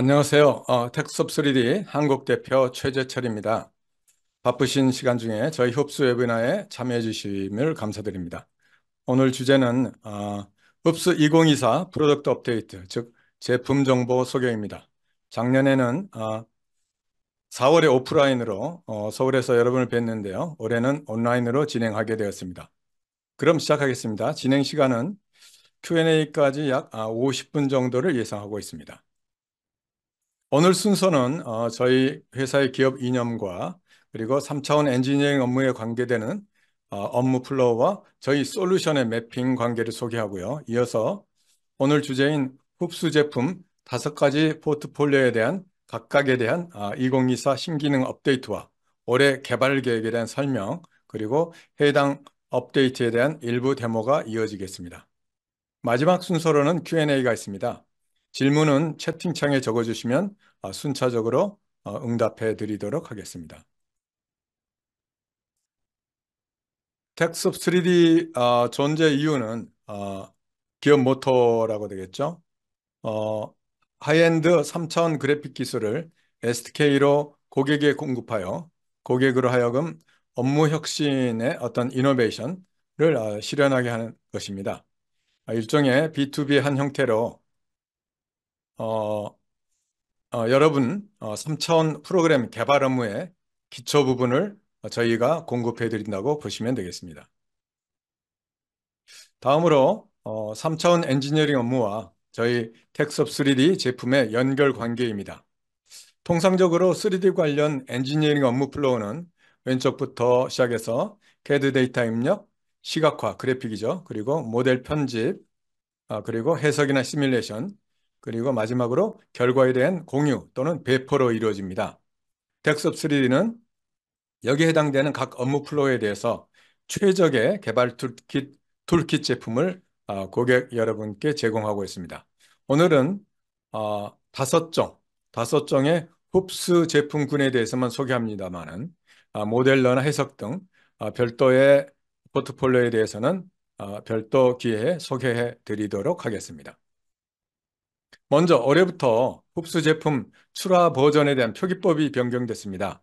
안녕하세요. 어, 텍스업 3D 한국 대표 최재철입니다. 바쁘신 시간 중에 저희 흡수 웨비나에 참여해 주심을 감사드립니다. 오늘 주제는 어, 흡수 2024 프로덕트 업데이트, 즉 제품 정보 소개입니다. 작년에는 어, 4월에 오프라인으로 어, 서울에서 여러분을 뵀는데요. 올해는 온라인으로 진행하게 되었습니다. 그럼 시작하겠습니다. 진행 시간은 Q&A까지 약 50분 아, 정도를 예상하고 있습니다. 오늘 순서는 어, 저희 회사의 기업 이념과 그리고 3차원 엔지니어링 업무에 관계되는 어, 업무 플로우와 저희 솔루션의 매핑 관계를 소개하고요. 이어서 오늘 주제인 흡수 제품 다섯 가지 포트폴리오에 대한 각각에 대한 2024 아, 신기능 업데이트와 올해 개발 계획에 대한 설명 그리고 해당 업데이트에 대한 일부 데모가 이어지겠습니다. 마지막 순서로는 Q&A가 있습니다. 질문은 채팅창에 적어주시면 아, 순차적으로 어, 응답해 드리도록 하겠습니다. 텍스업 3D 아, 존재 이유는 아, 기업 모토라고 되겠죠. 어, 하이엔드 3차원 그래픽 기술을 SDK로 고객에 공급하여 고객으로 하여금 업무 혁신의 어떤 이노베이션을 실현하게 하는 것입니다. 일종의 B2B 한 형태로 어, 어, 여러분 어, 3차원 프로그램 개발 업무의 기초 부분을 저희가 공급해 드린다고 보시면 되겠습니다. 다음으로 어, 3차원 엔지니어링 업무와 저희 텍스업 3D 제품의 연결 관계입니다. 통상적으로 3D 관련 엔지니어링 업무 플로우는 왼쪽부터 시작해서 CAD 데이터 입력, 시각화, 그래픽이죠. 그리고 모델 편집, 아, 그리고 해석이나 시뮬레이션, 그리고 마지막으로 결과에 대한 공유 또는 배포로 이루어집니다. 덱스업 3D는 여기 해당되는 각 업무 플로우에 대해서 최적의 개발 툴킷, 툴킷 제품을 어, 고객 여러분께 제공하고 있습니다. 오늘은 어, 다섯 종, 다섯 종의 홉스 제품군에 대해서만 소개합니다만은 어, 모델러나 해석 등 별도의 포트폴리오에 대해서는 별도 기회에 소개해 드리도록 하겠습니다. 먼저 올해부터 흡수 제품 출하 버전에 대한 표기법이 변경됐습니다.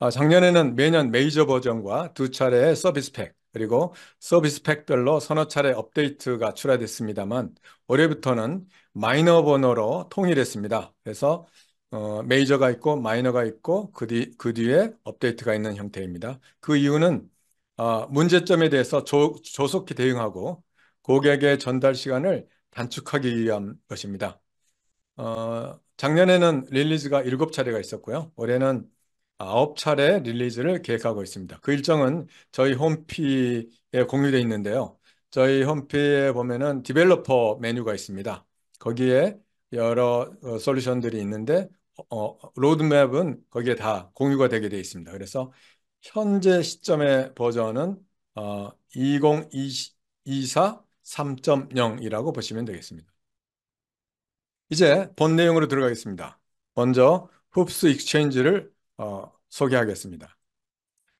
아, 작년에는 매년 메이저 버전과 두 차례의 서비스 팩, 그리고 서비스 팩별로 서너 차례 업데이트가 출하됐습니다만 올해부터는 마이너 번호로 통일했습니다. 그래서 어, 메이저가 있고 마이너가 있고 그, 뒤, 그 뒤에 업데이트가 있는 형태입니다. 그 이유는 어, 문제점에 대해서 조, 조속히 대응하고 고객의 전달 시간을 단축하기 위한 것입니다. 어, 작년에는 릴리즈가 7차례가 있었고요. 올해는 9차례 릴리즈를 계획하고 있습니다. 그 일정은 저희 홈피에 공유되어 있는데요. 저희 홈피에 보면은 디벨로퍼 메뉴가 있습니다. 거기에 여러 어, 솔루션들이 있는데 어, 로드맵은 거기에 다 공유가 되게 되어 있습니다. 그래서 현재 시점의 버전은 어, 2024 3.0이라고 보시면 되겠습니다. 이제 본 내용으로 들어가겠습니다. 먼저 흡스 익스체인지를 어, 소개하겠습니다.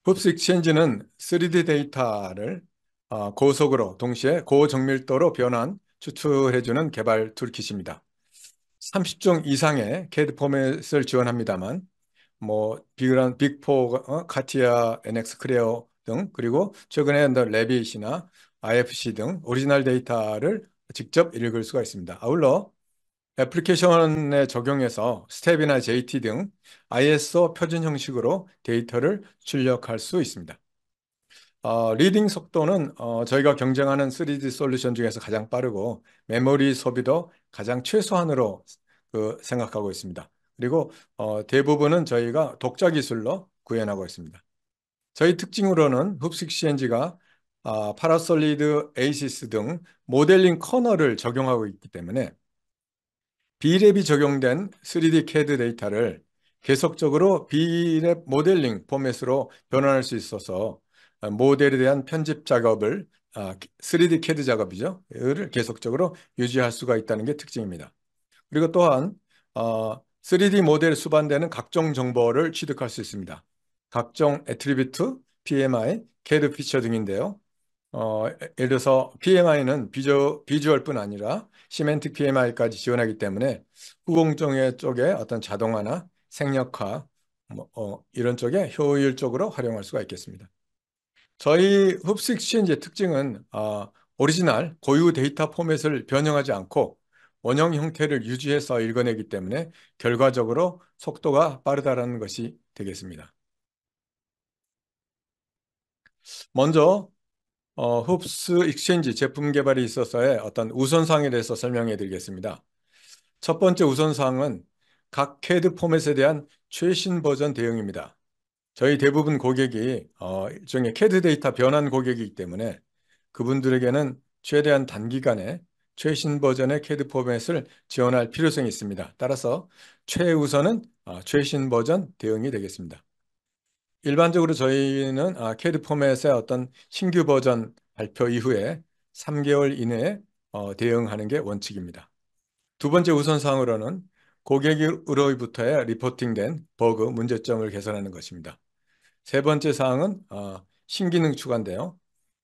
흡스 익스체인지는 3D 데이터를 어, 고속으로 동시에 고정밀도로 변환 추출해주는 개발 툴킷입니다. 30종 이상의 CAD 포맷을 지원합니다만 뭐 비그란 빅포, 어, 카티아, NX 크레오 등 그리고 최근에 레빗이나 IFC 등 오리지널 데이터를 직접 읽을 수가 있습니다. 아울러 애플리케이션에 적용해서 스텝이나 JT 등 ISO 표준 형식으로 데이터를 출력할 수 있습니다. 어, 리딩 속도는 어, 저희가 경쟁하는 3D 솔루션 중에서 가장 빠르고 메모리 소비도 가장 최소한으로 그, 생각하고 있습니다. 그리고 어, 대부분은 저희가 독자 기술로 구현하고 있습니다. 저희 특징으로는 흡식 CNG가 아, 파라솔리드, 에이시스 등 모델링 커널을 적용하고 있기 때문에 B랩이 적용된 3D CAD 데이터를 계속적으로 B랩 모델링 포맷으로 변환할 수 있어서 모델에 대한 편집 작업을 3D 아, CAD 작업이죠. 를 계속적으로 유지할 수가 있다는 게 특징입니다. 그리고 또한 3D 어, 모델 수반되는 각종 정보를 취득할 수 있습니다. 각종 애트리뷰트, PMI, CAD 피처 등인데요. 어, 예를 들어서 PMI는 비주, 비주얼뿐 아니라 시멘틱 PMI까지 지원하기 때문에 후공정의 쪽에 어떤 자동화나 생략화 뭐, 어, 이런 쪽에 효율적으로 활용할 수가 있겠습니다. 저희 흡수 익스체인지의 특징은 어, 오리지널 고유 데이터 포맷을 변형하지 않고 원형 형태를 유지해서 읽어내기 때문에 결과적으로 속도가 빠르다는 것이 되겠습니다. 먼저 어, 홉스 익인지 제품 개발에 있어서의 어떤 우선사항에 대해서 설명해 드리겠습니다. 첫 번째 우선사항은 각 캐드 포맷에 대한 최신 버전 대응입니다. 저희 대부분 고객이 어, 일종의 캐드 데이터 변환 고객이기 때문에 그분들에게는 최대한 단기간에 최신 버전의 캐드 포맷을 지원할 필요성이 있습니다. 따라서 최우선은 어, 최신 버전 대응이 되겠습니다. 일반적으로 저희는 아, 캐드 포맷의 어떤 신규 버전 발표 이후에 3개월 이내에 어, 대응하는 게 원칙입니다. 두 번째 우선사항으로는 고객으로부터의 리포팅된 버그 문제점을 개선하는 것입니다. 세 번째 사항은 어, 신기능 추가인데요.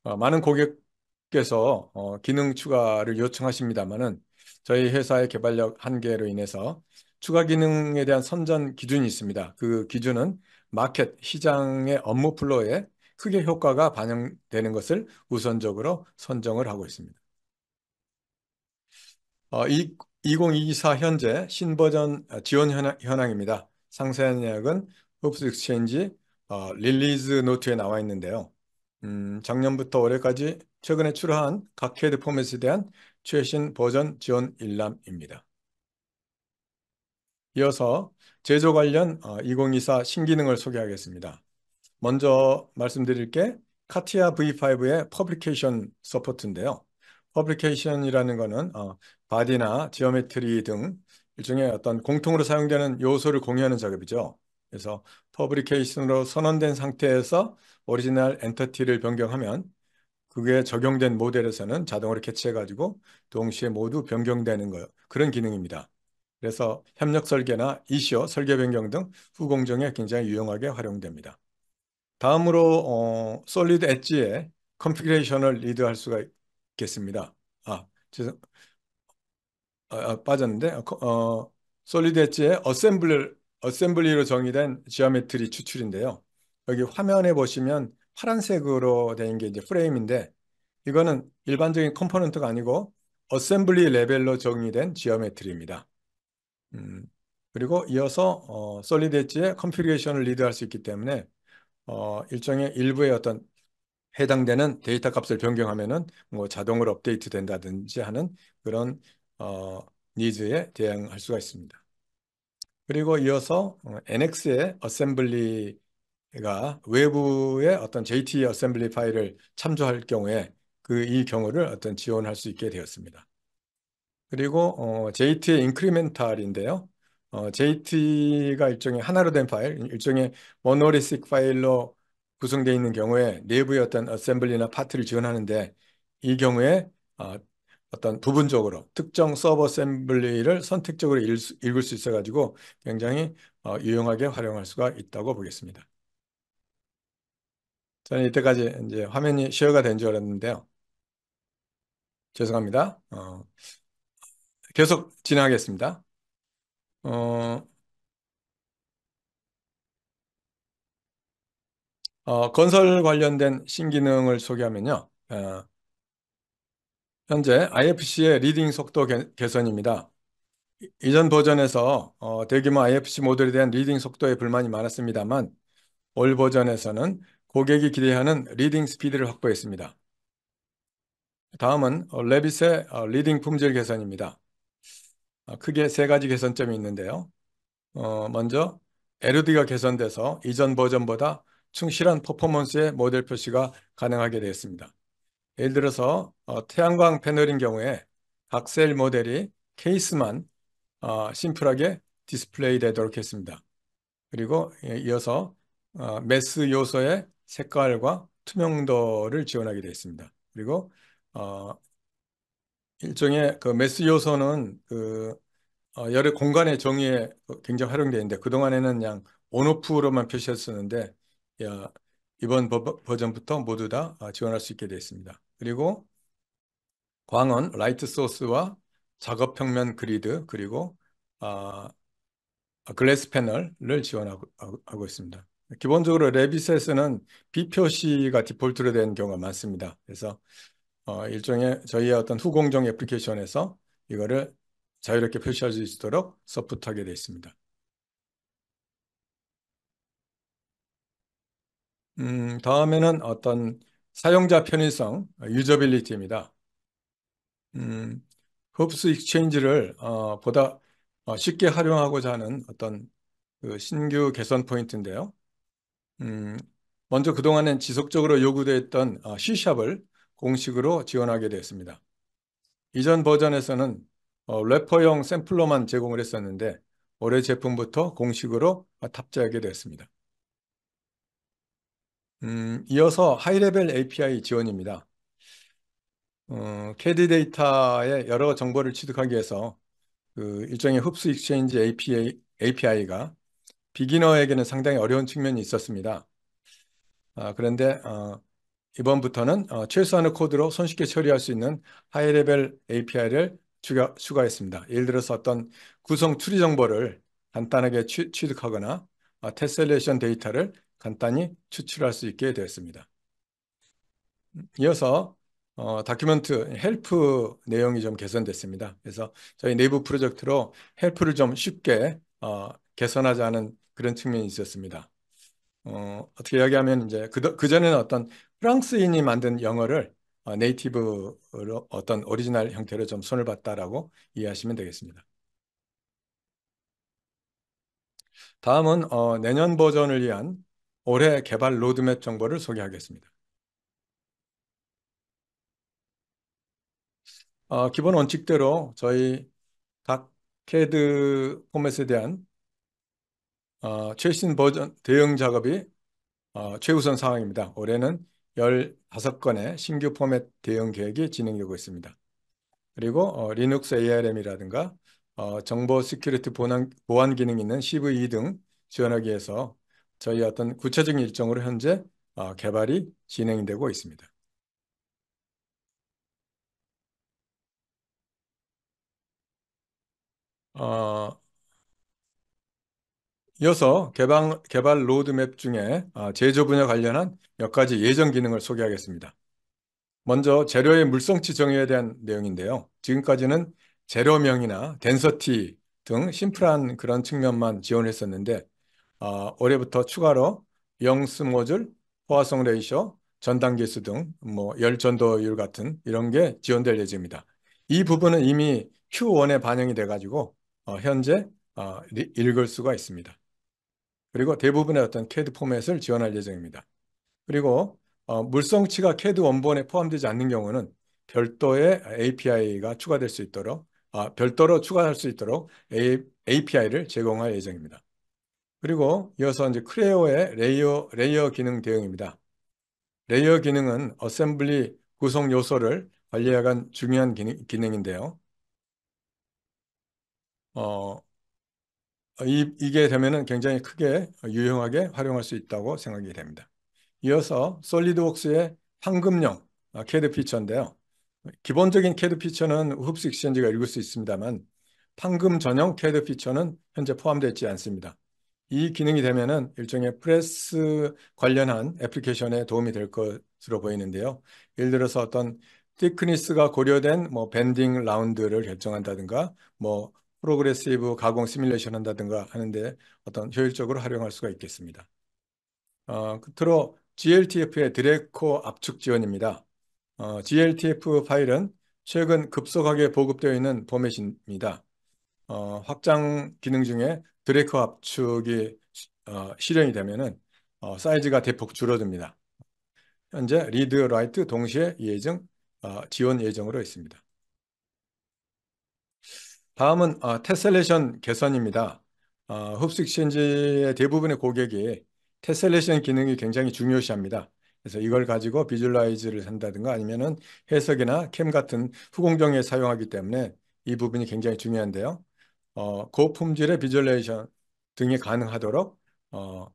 어, 많은 고객께서 어, 기능 추가를 요청하십니다만은 저희 회사의 개발력 한계로 인해서 추가 기능에 대한 선전 기준이 있습니다. 그 기준은 마켓 시장의 업무 플로어에 크게 효과가 반영되는 것을 우선적으로 선정을 하고 있습니다. 어, 이, 2024 현재 신버전 아, 지원 현황, 입니다 상세한 예약은 흡수 익스체인지 어, 릴리즈 노트에 나와 있는데요. 음, 작년부터 올해까지 최근에 출하한 각 헤드 포맷에 대한 최신 버전 지원 일람입니다. 이어서 제조 관련 2024 어, 신기능을 소개하겠습니다. 먼저 말씀드릴 게 카티아 V5의 퍼블리케이션 서포트인데요. 퍼블리케이션이라는 것은 어, 바디나 지오메트리 등 일종의 어떤 공통으로 사용되는 요소를 공유하는 작업이죠. 그래서 퍼블리케이션으로 선언된 상태에서 오리지널 엔터티를 변경하면 그게 적용된 모델에서는 자동으로 캐치해가지고 동시에 모두 변경되는 거예요. 그런 기능입니다. 그래서 협력 설계나 이슈어 설계 변경 등 후공정에 굉장히 유용하게 활용됩니다. 다음으로 어, 솔리드 엣지의 컨피그레이션을 리드할 수가 있겠습니다. 아, 죄송, 아, 아, 빠졌는데 어, 솔리드 엣지의 어셈블리, 어셈블리로 정의된 지오메트리 추출인데요. 여기 화면에 보시면 파란색으로 되된게 이제 프레임인데 이거는 일반적인 컴포넌트가 아니고 어셈블리 레벨로 정의된 지오메트리입니다. 음, 그리고 이어서 어, 솔리드 엣지의 컴퓨리게이션을 리드할 수 있기 때문에 어, 일종의 일부의 어떤 해당되는 데이터 값을 변경하면은 뭐 자동으로 업데이트 된다든지 하는 그런 어, 니즈에 대응할 수가 있습니다. 그리고 이어서 어, NX의 어셈블리가 외부의 어떤 JT 어셈블리 e 파일을 참조할 경우에 그 이 경우를 어떤 지원할 수 있게 되었습니다. 그리고 어, JT의 e n t 멘탈인데요 어, JT가 일종의 하나로 된 파일, 일종의 monolithic 파일로 구성되어 있는 경우에 내부의 어떤 a s s e m b l y 나 파트를 지원하는데 이 경우에 어, 어떤 부분적으로 특정 서버 b l y 를 선택적으로 읽, 읽을 수 있어가지고 굉장히 어, 유용하게 활용할 수가 있다고 보겠습니다. 저는 이때까지 이제 화면이 쉐어가 된 줄 알았는데요. 죄송합니다. 어, 계속 진행하겠습니다. 어, 어, 건설 관련된 신기능을 소개하면요. 어, 현재 IFC의 리딩 속도 개, 개선입니다. 이전 버전에서 어, 대규모 IFC 모델에 대한 리딩 속도에 불만이 많았습니다만 올 버전에서는 고객이 기대하는 리딩 스피드를 확보했습니다. 다음은 어, 레빗의 어, 리딩 품질 개선입니다. 어, 크게 세 가지 개선점이 있는데요. 어, 먼저 LED가 개선돼서 이전 버전보다 충실한 퍼포먼스의 모델 표시가 가능하게 되었습니다. 예를 들어서 어, 태양광 패널인 경우에 각 셀 모델이 케이스만 어, 심플하게 디스플레이 되도록 했습니다. 그리고 예, 이어서 어, 메스 요소의 색깔과 투명도를 지원하게 되어 있습니다. 그리고 어, 일종의 그 매스 요소는 그 어, 여러 공간의 정의에 굉장히 활용되는데 그동안에는 그냥 온오프로만 표시했었는데 야, 이번 버, 버전부터 모두 다 아, 지원할 수 있게 되었습니다. 그리고 광원 라이트 소스와 작업 평면 그리드 그리고 아, 아 글래스 패널을 지원하고 있습니다. 기본적으로 레빗에서는 B 표시가 디폴트로 된 경우가 많습니다. 그래서 어, 일종의 저희의 어떤 후공정 애플리케이션에서 이거를 자유롭게 표시할 수 있도록 서포트하게 되어 있습니다. 음, 다음에는 어떤 사용자 편의성, 유저빌리티입니다. 음, 흡수 익스체인지를 어, 보다 어, 쉽게 활용하고자 하는 어떤 그 신규 개선 포인트인데요. 음, 먼저 그동안엔 지속적으로 요구되었던 어, C샵을 공식으로 지원하게 되었습니다. 이전 버전에서는 어, 래퍼용 샘플러만 제공을 했었는데 올해 제품부터 공식으로 탑재하게 되었습니다. 음, 이어서 하이레벨 API 지원입니다. 어, CAD 데이터의 여러 정보를 취득하기 위해서 그 일종의 흡수 익스체인지 API, API가 비기너에게는 상당히 어려운 측면이 있었습니다. 아, 그런데 어, 이번부터는 어, 최소한의 코드로 손쉽게 처리할 수 있는 하이레벨 API를 추가, 추가했습니다. 예를 들어서 어떤 구성 추리 정보를 간단하게 취, 득하거나 어, 테셀레이션 데이터를 간단히 추출할 수 있게 되었습니다. 이어서 어, 다큐멘트 헬프 내용이 좀 개선됐습니다. 그래서 저희 내부 프로젝트로 헬프를 좀 쉽게 어, 개선하자는 그런 측면이 있었습니다. 어, 어떻게 이야기하면 이제 그, 그전에는 어떤 프랑스인이 만든 영어를 어, 네이티브로 어떤 오리지널 형태로 좀 손을 봤다라고 이해하시면 되겠습니다. 다음은 어, 내년 버전을 위한 올해 개발 로드맵 정보를 소개하겠습니다. 어, 기본 원칙대로 저희 각 캐드 포맷에 대한 어, 최신 버전 대응 작업이 어, 최우선 상황입니다 올해는 15건의 신규 포맷 대응 계획이 진행되고 있습니다. 그리고 어, 리눅스 ARM이라든가 어, 정보 시큐리티 보안, 보안 기능 있는 CVE 등 지원하기 위해서 저희 어떤 구체적인 일정으로 현재 어, 개발이 진행되고 있습니다. 어, 이어서 개방, 개발 로드맵 중에 아, 제조 분야 관련한 몇 가지 예정 기능을 소개하겠습니다. 먼저 재료의 물성치 정의에 대한 내용인데요. 지금까지는 재료명이나 덴서티 등 심플한 그런 측면만 지원했었는데 어, 아, 올해부터 추가로 영스 모듈, 포화성 레이셔, 전단 계수 등 뭐 열전도율 같은 이런 게 지원될 예정입니다. 이 부분은 이미 Q1에 반영이 돼가지고 어, 현재 어, 읽을 수가 있습니다. 그리고 대부분의 어떤 CAD 포맷을 지원할 예정입니다. 그리고 어, 물성치가 CAD 원본에 포함되지 않는 경우는 별도의 API가 추가될 수 있도록 아, 별도로 추가할 수 있도록 A, API를 제공할 예정입니다. 그리고 이어서 이제 크레오의 레이어, 레이어 기능 대응입니다. 레이어 기능은 어셈블리 구성 요소를 관리하간 중요한 기능, 인데요 어, 어, 이, 이게 되면 굉장히 크게 유용하게 활용할 수 있다고 생각이 됩니다. 이어서 솔리드웍스의 황금용 아, 캐드 피처인데요. 기본적인 캐드 피처는 흡스 익스체인지가 읽을 수 있습니다만 황금 전용 캐드 피처는 현재 포함되어 있지 않습니다. 이 기능이 되면 일종의 프레스 관련한 애플리케이션에 도움이 될 것으로 보이는데요. 예를 들어서 어떤 티크니스가 고려된 뭐 밴딩 라운드를 결정한다든가 뭐 프로그레시브 가공 시뮬레이션 한다든가 하는데 어떤 효율적으로 활용할 수가 있겠습니다. 어, 끝으로 GLTF의 드레코 압축 지원입니다. 어, GLTF 파일은 최근 급속하게 보급되어 있는 포맷입니다. 어, 확장 기능 중에 드레코 압축이 어, 실행이 되면 어, 사이즈가 대폭 줄어듭니다. 현재 리드, 라이트 동시에 예정, 어, 지원 예정으로 있습니다. 다음은 어, 테셀레이션 개선입니다. 어, 흡수 익시지의 대부분의 고객이 테셀레이션 기능이 굉장히 중요시합니다. 그래서 이걸 가지고 비주얼라이즈를 한다든가 아니면은 해석이나 캠 같은 후공정에 사용하기 때문에 이 부분이 굉장히 중요한데요. 어, 고품질의 비주얼레이션 등이 가능하도록 어,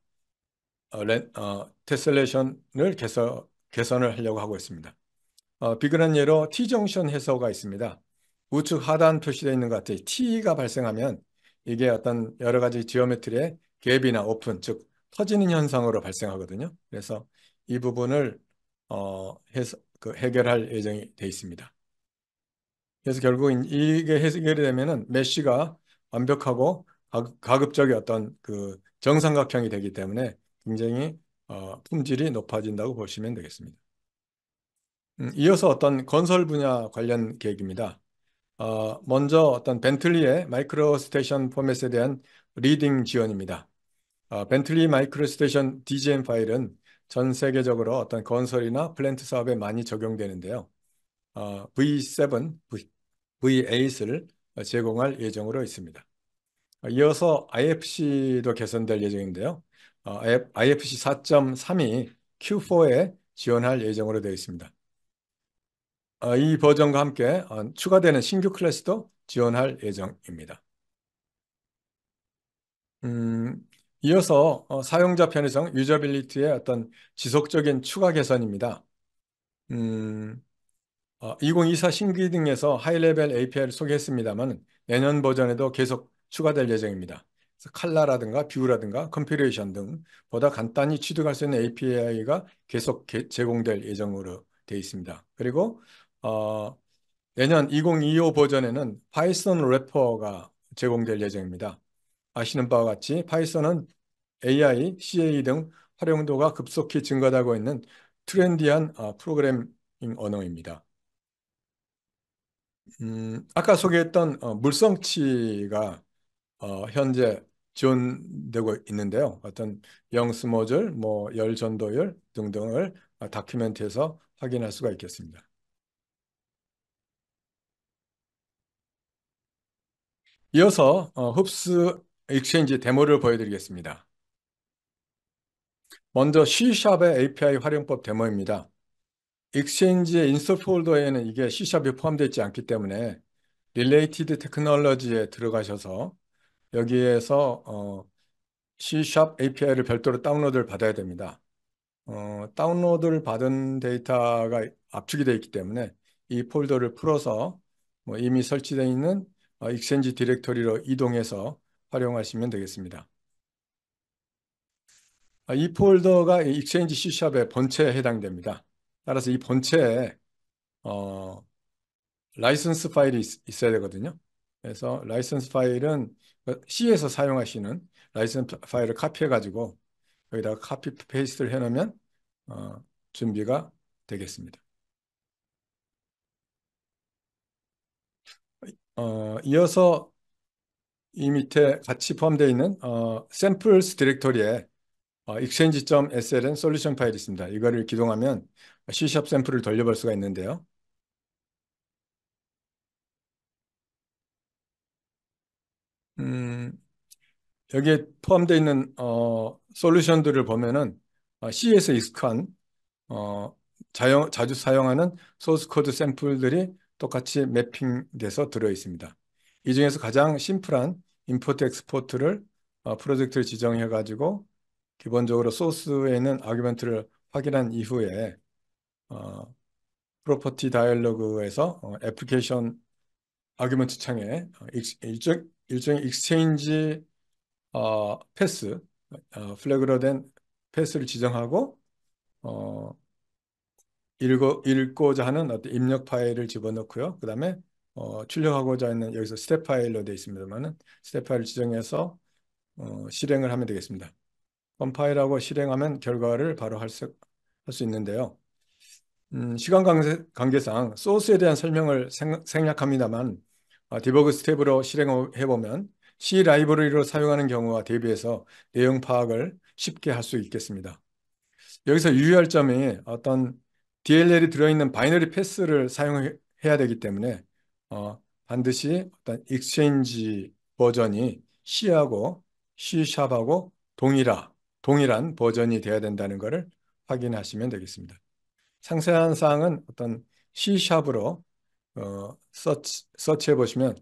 어, 렌, 어, 테셀레이션을 개선, 개선을 하려고 하고 있습니다. 어, 비근한 예로 T정션 해서가 있습니다. 우측 하단 표시되어 있는 것 같아요. T가 발생하면 이게 어떤 여러 가지 지오메트리의 갭이나 오픈, 즉 터지는 현상으로 발생하거든요. 그래서 이 부분을 어, 해서, 그 해결할 예정이 돼 있습니다. 그래서 결국 이게 해결이 되면은 메쉬가 완벽하고 가급적이 어떤 그 정삼각형이 되기 때문에 굉장히 어, 품질이 높아진다고 보시면 되겠습니다. 음, 이어서 어떤 건설 분야 관련 계획입니다. 어, 먼저 어떤 벤틀리의 마이크로 스테이션 포맷에 대한 리딩 지원입니다. 어, 벤틀리 마이크로 스테이션 DGM 파일은 전 세계적으로 어떤 건설이나 플랜트 사업에 많이 적용되는데요. 어, V7, v, 8을 제공할 예정으로 있습니다. 어, 이어서 IFC도 개선될 예정인데요. IFC 4.3이 Q4에 지원할 예정으로 되어 있습니다. 어, 이 버전과 함께 어, 추가되는 신규 클래스도 지원할 예정입니다. 음, 이어서 어, 사용자 편의성 유저빌리티의 어떤 지속적인 추가 개선입니다. 음, 2024 신기능에서 하이레벨 API를 소개했습니다만 내년 버전에도 계속 추가될 예정입니다. 칼라라든가 뷰라든가 컴퓨레이션 등 보다 간단히 취득할 수 있는 API가 계속 개, 제공될 예정으로 되어 있습니다. 그리고 어, 내년 2025 버전에는 파이썬 래퍼가 제공될 예정입니다. 아시는 바와 같이 파이썬은 AI, CA 등 활용도가 급속히 증가하고 있는 트렌디한 어, 프로그래밍 언어입니다. 음, 아까 소개했던 어, 물성치가 현재 지원되고 있는데요. 어떤 영스모절, 뭐 열전도열 등등을 다큐멘트에서 확인할 수가 있겠습니다. 이어서 어, 흡스 익스체인지 데모를 보여드리겠습니다. 먼저 C샵의 API 활용법 데모입니다. 익스체인지의 인스톨 폴더에는 이게 C샵이 포함되어 있지 않기 때문에 Related t e c h n o l o g y 에 들어가셔서 여기에서 어, C샵 API를 별도로 다운로드를 받아야 됩니다. 어, 다운로드를 받은 데이터가 압축이 되어 있기 때문에 이 폴더를 풀어서 뭐 이미 설치되어 있는 어, 익센지 디렉토리로 이동해서 활용하시면 되겠습니다. 아, 이 폴더가 익센지 C샵의 본체에 해당됩니다. 따라서 이 본체에 어, 라이선스 파일이 있, 어야 되거든요. 그래서 라이선스 파일은 그 C에서 사용하시는 라이선스 파일을 카피해가지고 여기다가 카피 페이스트를 해놓으면 어, 준비가 되겠습니다. 어, 이어서 이 밑에 같이 포함되어 있는 어, samples 디렉토리에 어, exchange.sln solution 파일이 있습니다. 이거를 기동하면 C# 샵 샘플을 돌려볼 수가 있는데요. 음, 여기에 포함되어 있는 어, 솔루션들을 보면은 어, C에서 익숙한 어, 자영, 자주 사용하는 소스 코드 샘플들이 똑같이 매핑돼서 들어 있습니다. 이 중에서 가장 심플한 임포트 엑스포트를 어, 프로젝트를 지정해 가지고 기본적으로 소스에 있는 아규멘트를 확인한 이후에 어, 프로퍼티 다이얼로그에서 어, 애플리케이션 아규먼트 창에 어, 일종, 일종의 익스체인지 어, 패스, 어, 플래그로 된 패스를 지정하고 어, 읽어, 읽고자 하는 어떤 입력 파일을 집어넣고요. 그 다음에 어, 출력하고자 하는 여기서 스텝 파일로 되어 있습니다만은 스텝 파일을 지정해서 어, 실행을 하면 되겠습니다. 컴파일하고 실행하면 결과를 바로 할 수 있는데요. 음, 시간 관계, 상 소스에 대한 설명을 생, 략합니다만 아, 디버그 스텝으로 실행해보면 C 라이브러리로 사용하는 경우와 대비해서 내용 파악을 쉽게 할 수 있겠습니다. 여기서 유의할 점이 어떤 DLL이 들어있는 바이너리 패스를 사용해야 되기 때문에 어, 반드시 어떤 익스체인지 버전이 C하고 C샵하고 동일하, 동일한 버전이 되어야 된다는 것을 확인하시면 되겠습니다. 상세한 사항은 어떤 C샵으로 어, 서치, 서치해 보시면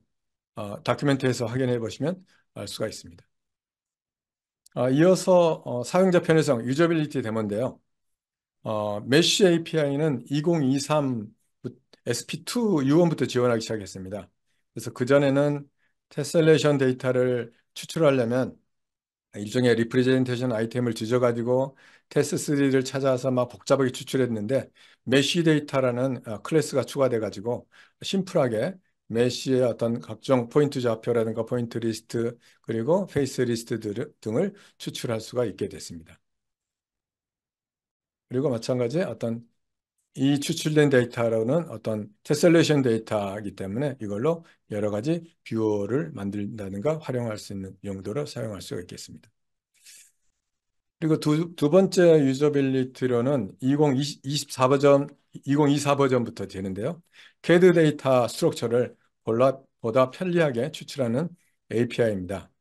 어, 다큐멘트에서 확인해 보시면 알 수가 있습니다. 어, 이어서 어, 사용자 편의성, 유저빌리티 데모인데요. 어, 메쉬 API는 2023 SP2 유1부터 지원하기 시작했습니다. 그래서 그전에는 테셀레이션 데이터를 추출하려면 일종의 리프레젠테이션 아이템을 지져가지고 테스트3를 찾아서 막 복잡하게 추출했는데 메쉬 데이터라는 어, 클래스가 추가돼가지고 심플하게 메쉬의 어떤 각종 포인트 좌표라든가 포인트 리스트 그리고 페이스 리스트 등을 추출할 수가 있게 됐습니다. 그리고 마찬가지 어떤 이 추출된 데이터로는 어떤 테셀레이션 데이터이기 때문에 이걸로 여러 가지 뷰어를 만든다든가 활용할 수 있는 용도로 사용할 수가 있겠습니다. 그리고 두, 두 번째 유저빌리티로는 2024버전, 2024버전부터 되는데요. CAD 데이터 스트럭처를 보다, 보다 편리하게 추출하는 API입니다.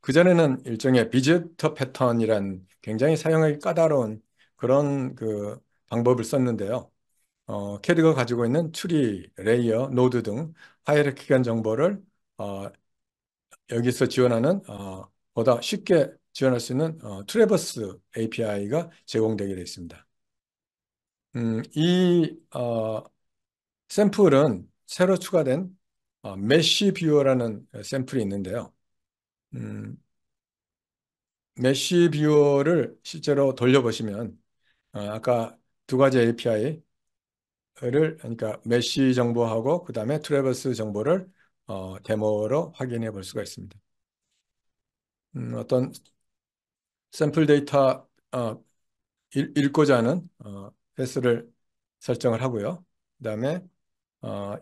그전에는 일종의 비지터 패턴이란 굉장히 사용하기 까다로운 그런 그 방법을 썼는데요. 어, 캐릭가 가지고 있는 추리, 레이어, 노드 등 하이라키 간 정보를 어, 여기서 지원하는 어, 보다 쉽게 지원할 수 있는 어, 트래버스 API가 제공되게 되어 있습니다. 음, 이 어, 샘플은 새로 추가된 어, 메쉬 뷰어라는 샘플이 있는데요. 음, 메쉬 뷰어를 실제로 돌려보시면 어, 아까 두 가지 API를 그러니까 메쉬 정보하고 그 다음에 트래버스 정보를 어, 데모로 확인해 볼 수가 있습니다. 음, 어떤 샘플 데이터 어, 읽, 고자 하는 어, 패스를 설정을 하고요. 그 다음에 어,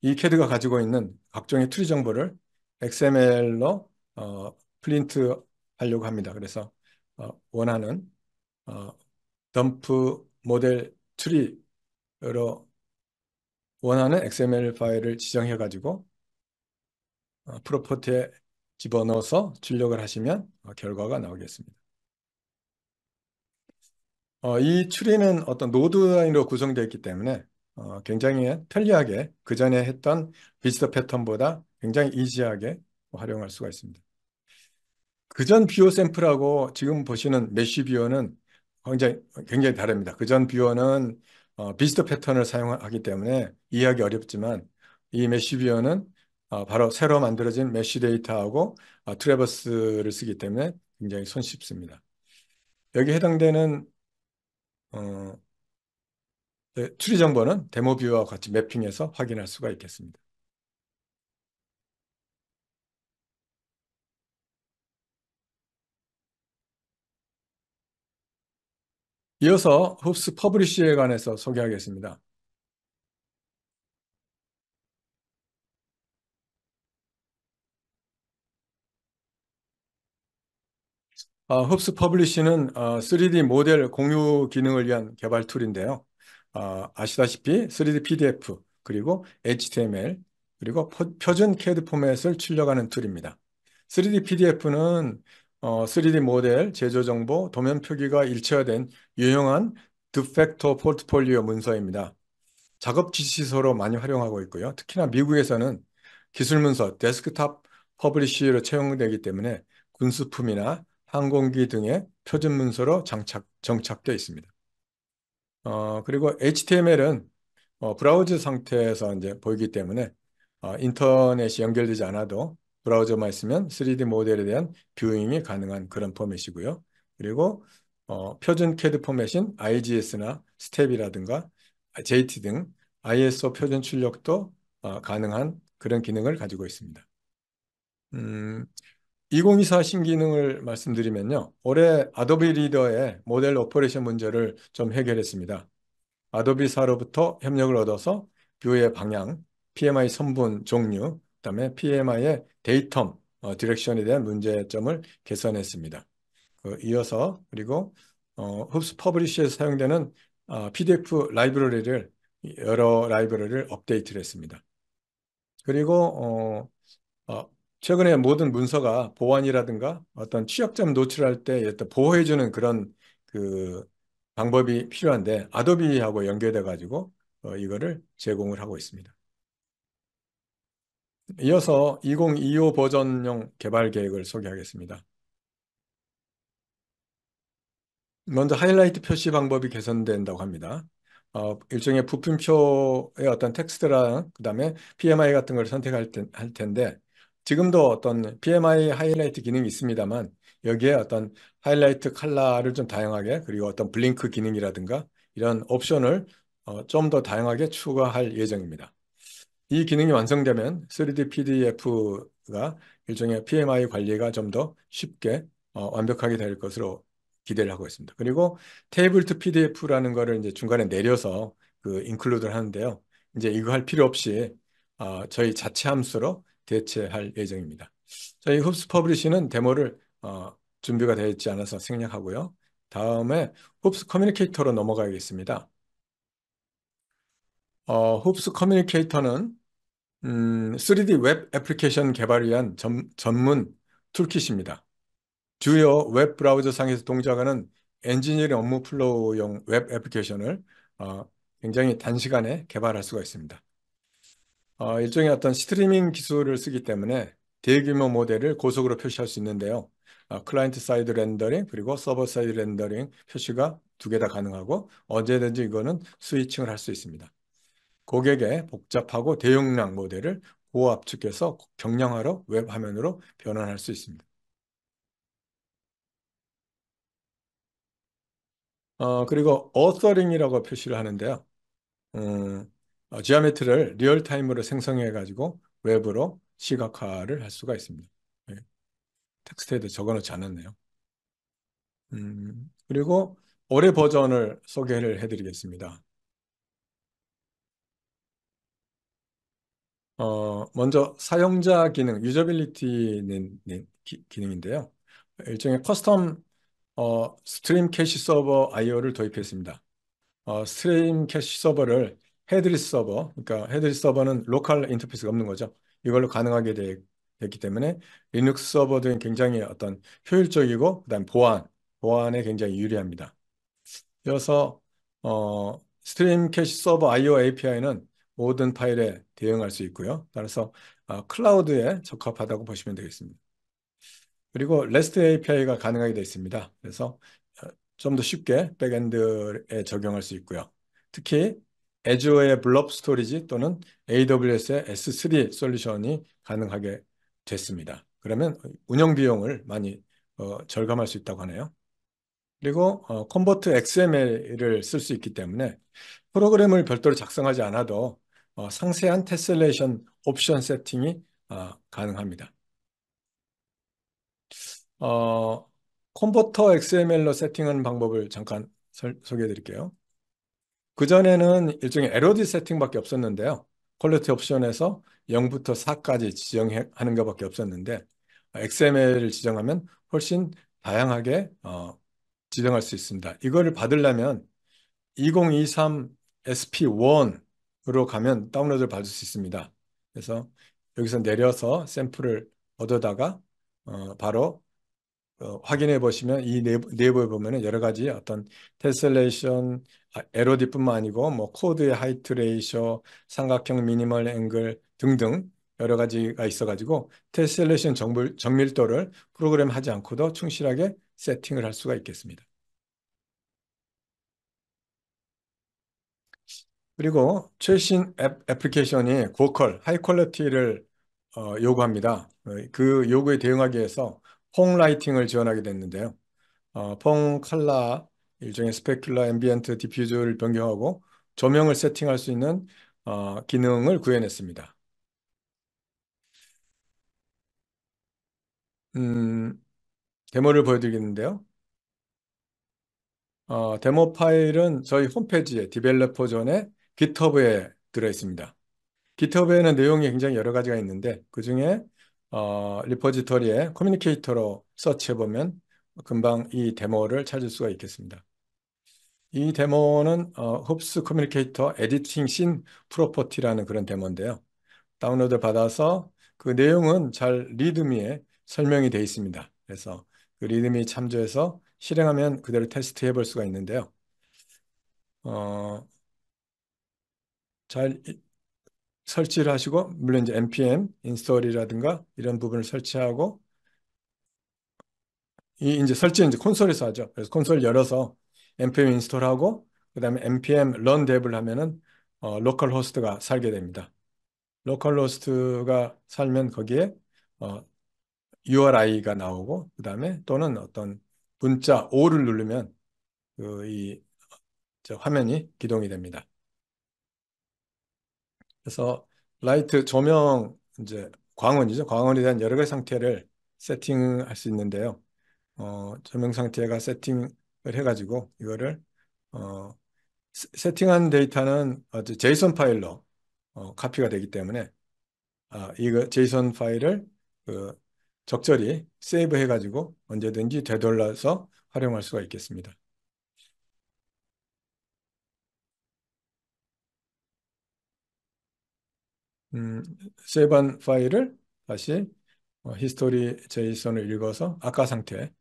이 캐드가 가지고 있는 각종의 트리 정보를 XML로 어, 플린트 하려고 합니다. 그래서 어, 원하는 어, 덤프 모델 트리로 원하는 XML 파일을 지정해 가지고 어, 프로포트에 집어넣어서 출력을 하시면 어, 결과가 나오겠습니다. 어, 이 추리는 어떤 노드 라인으로 구성되어 있기 때문에 어, 굉장히 편리하게 그 전에 했던 비지터 패턴보다 굉장히 이지하게 활용할 수가 있습니다. 그 전 비오 샘플하고 지금 보시는 메쉬 비오는 굉장히, 굉장히 다릅니다. 그전 비어는 어, 비스트 패턴을 사용하기 때문에 이해하기 어렵지만 이 메쉬 비어는 어, 바로 새로 만들어진 메쉬 데이터하고 어, 트래버스를 쓰기 때문에 굉장히 손쉽습니다. 여기 해당되는 어, 네, 추리 정보는 데모 뷰와 같이 매핑해서 확인할 수가 있겠습니다. 이어서 흡스 퍼블리쉬에 관해서 소개하겠습니다. 아, 흡스 퍼블리쉬는 3D 아, 모델 공유 기능을 위한 개발 툴인데요. 아, 아시다시피 3D PDF 그리고 HTML 그리고 표준 CAD 포맷을 출력하는 툴입니다. 3D PDF는 어, 3D 모델, 제조 정보, 도면 표기가 일체화된 유용한 두팩터 포트폴리오 문서입니다. 작업 지시서로 많이 활용하고 있고요. 특히나 미국에서는 기술 문서, 데스크탑 퍼블리시로 채용되기 때문에 군수품이나 항공기 등의 표준 문서로 장착, 정착되어 있습니다. 어, 그리고 HTML은 어, 브라우저 상태에서 이제 보이기 때문에 어, 인터넷이 연결되지 않아도 브라우저만 있으면 3D 모델에 대한 뷰잉이 가능한 그런 포맷이고요. 그리고 어, 표준 CAD 포맷인 IGS나 스텝이라든가 JT 등 ISO 표준 출력도 어, 가능한 그런 기능을 가지고 있습니다. 음, 2024 신기능을 말씀드리면요. 올해 아도비 리더의 모델 오퍼레이션 문제를 좀 해결했습니다. 아도비사로부터 협력을 얻어서 뷰의 방향, PMI 선분 종류, 그다음에 PMI의 데이텀 어, 디렉션에 대한 문제점을 개선했습니다. 그 이어서 그리고 어, 흡수 퍼블리시에 사용되는 어, 아, PDF 라이브러리를 여러 라이브러리를 업데이트를 했습니다. 그리고 어, 어, 최근에 모든 문서가 보안이라든가 어떤 취약점 노출할 때 보호해주는 그런 그 방법이 필요한데 아도비하고 연결돼 가지고 어, 이거를 제공을 하고 있습니다. 이어서 2025 버전용 개발 계획을 소개하겠습니다. 먼저 하이라이트 표시 방법이 개선된다고 합니다. 어, 일종의 부품표의 어떤 텍스트랑 그 다음에 PMI 같은 걸 선택할 텐, 할 텐데 지금도 어떤 PMI 하이라이트 기능이 있습니다만 여기에 어떤 하이라이트 컬러를 좀 다양하게 그리고 어떤 블링크 기능이라든가 이런 옵션을 어, 좀더 다양하게 추가할 예정입니다. 이 기능이 완성되면 3D PDF가 일종의 PMI 관리가 좀 더 쉽게 어, 완벽하게 될 것으로 기대를 하고 있습니다. 그리고 테이블 투 PDF라는 거를 이제 중간에 내려서 그 인클루드를 하는데요. 이제 이거 할 필요 없이 어, 저희 자체 함수로 대체할 예정입니다. 저희 흡스 퍼블리시는 데모를 어, 준비가 되어 있지 않아서 생략하고요. 다음에 흡스 커뮤니케이터로 넘어가야겠습니다. 어, 홉스 커뮤니케이터는 음, 3D 웹 애플리케이션 개발을 위한 점, 전문 툴킷입니다. 주요 웹 브라우저상에서 동작하는 엔지니어링 업무 플로우용 웹 애플리케이션을 어, 굉장히 단시간에 개발할 수가 있습니다. 어, 일종의 어떤 스트리밍 기술을 쓰기 때문에 대규모 모델을 고속으로 표시할 수 있는데요. 어, 클라이언트 사이드 렌더링 그리고 서버 사이드 렌더링 표시가 두 개 다 가능하고 언제든지 이거는 스위칭을 할 수 있습니다. 고객의 복잡하고 대용량 모델을 고압측에서 경량화로 웹 화면으로 변환할 수 있습니다. 어, 그리고 어서링이라고 표시를 하는데요. 음, 어, 지오메트를 리얼타임으로 생성해 가지고 웹으로 시각화를 할 수가 있습니다. 네. 텍스트에도 적어놓지 않았네요. 음, 그리고 올해 버전을 소개를 해드리겠습니다. 어, 먼저 사용자 기능, 유저빌리티 네, 기, 능인데요 일종의 커스텀 어, 스트림 캐시 서버 IO를 도입했습니다. 어, 스트림 캐시 서버를 헤드리스 서버, 그러니까 헤드리스 서버는 로컬 인터페이스가 없는 거죠. 이걸로 가능하게 되, 됐기 때문에 리눅스 서버 등 굉장히 어떤 효율적이고 그다음 보안, 보안에 굉장히 유리합니다. 이어서 어, 스트림 캐시 서버 IO API는 모든 파일에 대응할 수 있고요. 따라서 아, 클라우드에 적합하다고 보시면 되겠습니다. 그리고 REST API가 가능하게 되어 있습니다. 그래서 어, 좀더 쉽게 백엔드에 적용할 수 있고요. 특히 Azure의 Blob 블럽 스토리지 또는 AWS의 S3 솔루션이 가능하게 됐습니다. 그러면 운영 비용을 많이 어, 절감할 수 있다고 하네요. 그리고 어, 컨버 t XML을 쓸 수 있기 때문에 프로그램을 별도로 작성하지 않아도 어, 상세한 테슬레이션 옵션 세팅이 어, 가능합니다. 어, 콘버터 XML로 세팅하는 방법을 잠깐 설, 소개해 드릴게요. 그전에는 일종의 LOD 세팅밖에 없었는데요. 퀄리티 옵션에서 0부터 4까지 지정하는 것밖에 없었는데 XML을 지정하면 훨씬 다양하게 어, 지정할 수 있습니다. 이거를 받으려면 2023 SP1 으로 가면 다운로드를 받을 수 있습니다. 그래서 여기서 내려서 샘플을 얻어다가 어, 바로 어, 확인해 보시면 이 네이버, 에보면 여러 가지 어떤 테슬레이션 아, LOD뿐만 아니고 뭐 코드의 하이트 레이셔, 삼각형 미니멀 앵글 등등 여러 가지가 있어가지고 테슬레이션 정밀도를 프로그램하지 않고도 충실하게 세팅을 할 수가 있겠습니다. 그리고 최신 앱, 애플리케이션이 고컬 하이 퀄리티를 어, 요구합니다. 그 요구에 대응하기 위해서 퐁 라이팅을 지원하게 됐는데요. 어, 퐁 칼라 일종의 스펙큘라 앰비언트 디퓨즈를 변경하고 조명을 세팅할 수 있는 어, 기능을 구현했습니다. 음, 데모를 보여드리겠는데요. 어, 데모 파일은 저희 홈페이지에 디벨로퍼 존에 GitHub에 들어 있습니다. GitHub에는 내용이 굉장히 여러 가지가 있는데 그 중에 어, 리포지터리에 커뮤니케이터로 서치해보면 금방 이 데모를 찾을 수가 있겠습니다. 이 데모는 어, 홉스 커뮤니케이터 에디팅 씬 프로퍼티라는 그런 데모인데요. 다운로드 받아서 그 내용은 잘 리드미에 설명이 되어 있습니다. 그래서 그 리드미 참조해서 실행하면 그대로 테스트해 볼 수가 있는데요. 어, 잘 설치를 하시고 물론 이제 npm 인스톨이라든가 이런 부분을 설치하고 이 이제 설치 이제 콘솔에서 하죠. 그래서 콘솔 열어서 npm 인스톨하고 그다음에 npm run dev을 하면은 어, 로컬 호스트가 살게 됩니다. 로컬 호스트가 살면 거기에 어, URI가 나오고 그다음에 또는 어떤 문자 O를 누르면 그 이 화면이 기동이 됩니다. 그래서 라이트 조명 이제 광원이죠. 광원에 대한 여러 가지 상태를 세팅할 수 있는데요. 어, 조명 상태가 세팅을 해가지고 이거를 어, 세팅한 데이터는 제이슨 파일로 어, 카피가 되기 때문에 아, 이거 제이슨 파일을 그 적절히 세이브해가지고 언제든지 되돌려서 활용할 수가 있겠습니다. 음, 세반 파일을 다시 어, 히스토리 제이슨을 읽어서 아까 상태를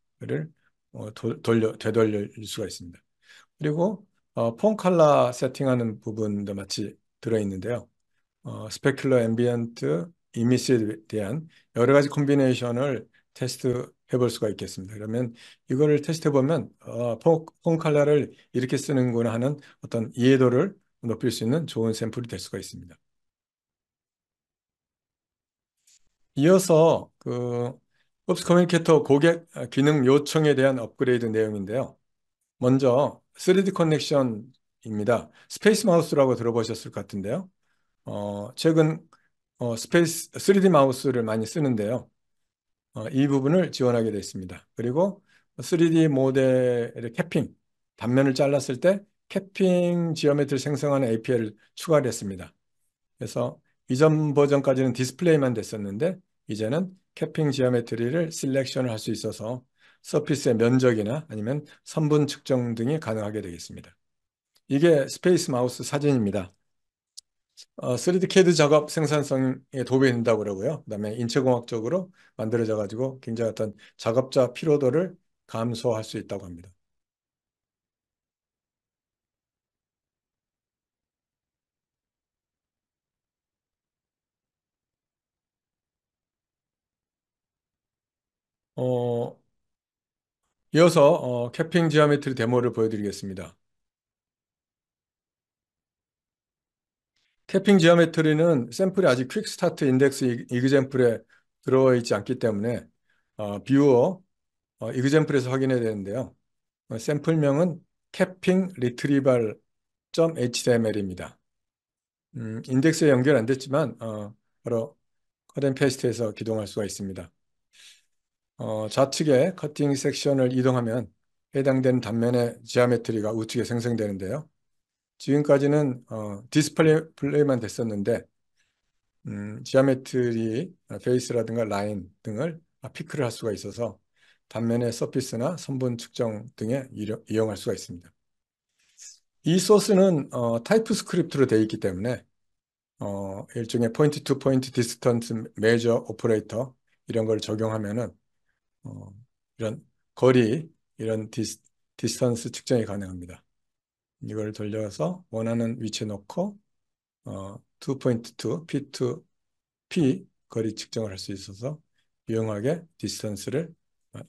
어, 도, 돌려, 되돌릴 수가 있습니다. 그리고 어, 폰 칼라 세팅하는 부분도 마치 들어있는데요. 어, 스펙큘러 앰비언트 이미지에 대한 여러 가지 콤비네이션을 테스트 해볼 수가 있겠습니다. 그러면 이거를 테스트 해보면 어, 폰 칼라를 이렇게 쓰는구나 하는 어떤 이해도를 높일 수 있는 좋은 샘플이 될 수가 있습니다. 이어서 그 옵스 커뮤니케이터 고객 아, 기능 요청에 대한 업그레이드 내용인데요. 먼저 3D 커넥션입니다. 스페이스 마우스라고 들어보셨을 것 같은데요. 어, 최근 어, 스페이스 3D 마우스를 많이 쓰는데요. 어, 이 부분을 지원하게 됐습니다. 그리고 3D 모델의 캡핑 단면을 잘랐을 때캡핑 지오메트를 생성하는 API를 추가를 했습니다. 그래서 이전 버전까지는 디스플레이만 됐었는데 이제는 캡핑 지오메트리를 셀렉션을 할 수 있어서 서피스의 면적이나 아니면 선분 측정 등이 가능하게 되겠습니다. 이게 스페이스 마우스 사진입니다. 어, 3D CAD 작업 생산성에 도움이 된다고 그러고요. 그다음에 인체공학적으로 만들어져 가지고 굉장히 어떤 작업자 피로도를 감소할 수 있다고 합니다. 어, 이어서 어, 캐핑 지오메트리 데모를 보여드리겠습니다. 캡핑 지오메트리는 샘플이 아직 퀵 스타트 인덱스 이그젠플에 들어있지 와 않기 때문에 어, 비우어 어, 이그젠플에서 확인해야 되는데요. 어, 샘플명은 캡핑 리트리발.html입니다. 음, 인덱스에 연결 안 됐지만 어, 바로 컷앤페스트에서 기동할 수가 있습니다. 어, 좌측에 커팅 섹션을 이동하면 해당된 단면의 지하메트리가 우측에 생성되는데요. 지금까지는 어, 디스플레이만 됐었는데 음, 지하메트리, 어, 페이스라든가 라인 등을 피크를 할 수가 있어서 단면의 서피스나 선분 측정 등에 이용할 수가 있습니다. 이 소스는 어, 타이프 스크립트로 되어 있기 때문에 어, 일종의 포인트 투 포인트 디스턴트 메저 이 오퍼레이터 이런 걸 적용하면은 어, 이런 거리 이런 디스, 디스턴스 측정이 가능합니다. 이걸 돌려서 원하는 위치에 놓고 어, 2.2 P2 P 거리 측정을 할 수 있어서 유용하게 디스턴스를 어,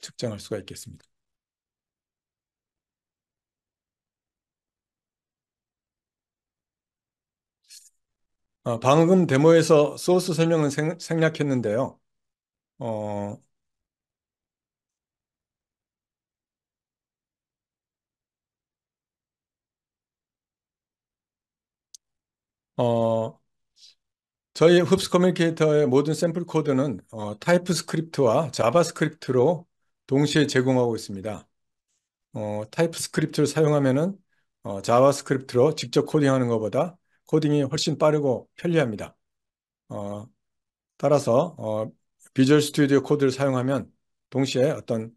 측정할 수가 있겠습니다. 어, 방금 데모에서 소스 설명은 생, 략했는데요 어, 어, 저희 흡스 커뮤니케이터의 모든 샘플 코드는 어, 타이프 스크립트와 자바 스크립트로 동시에 제공하고 있습니다. 어, 타이프 스크립트를 사용하면은 어, 자바 스크립트로 직접 코딩하는 것보다 코딩이 훨씬 빠르고 편리합니다. 어, 따라서 어, 비주얼 스튜디오 코드를 사용하면 동시에 어떤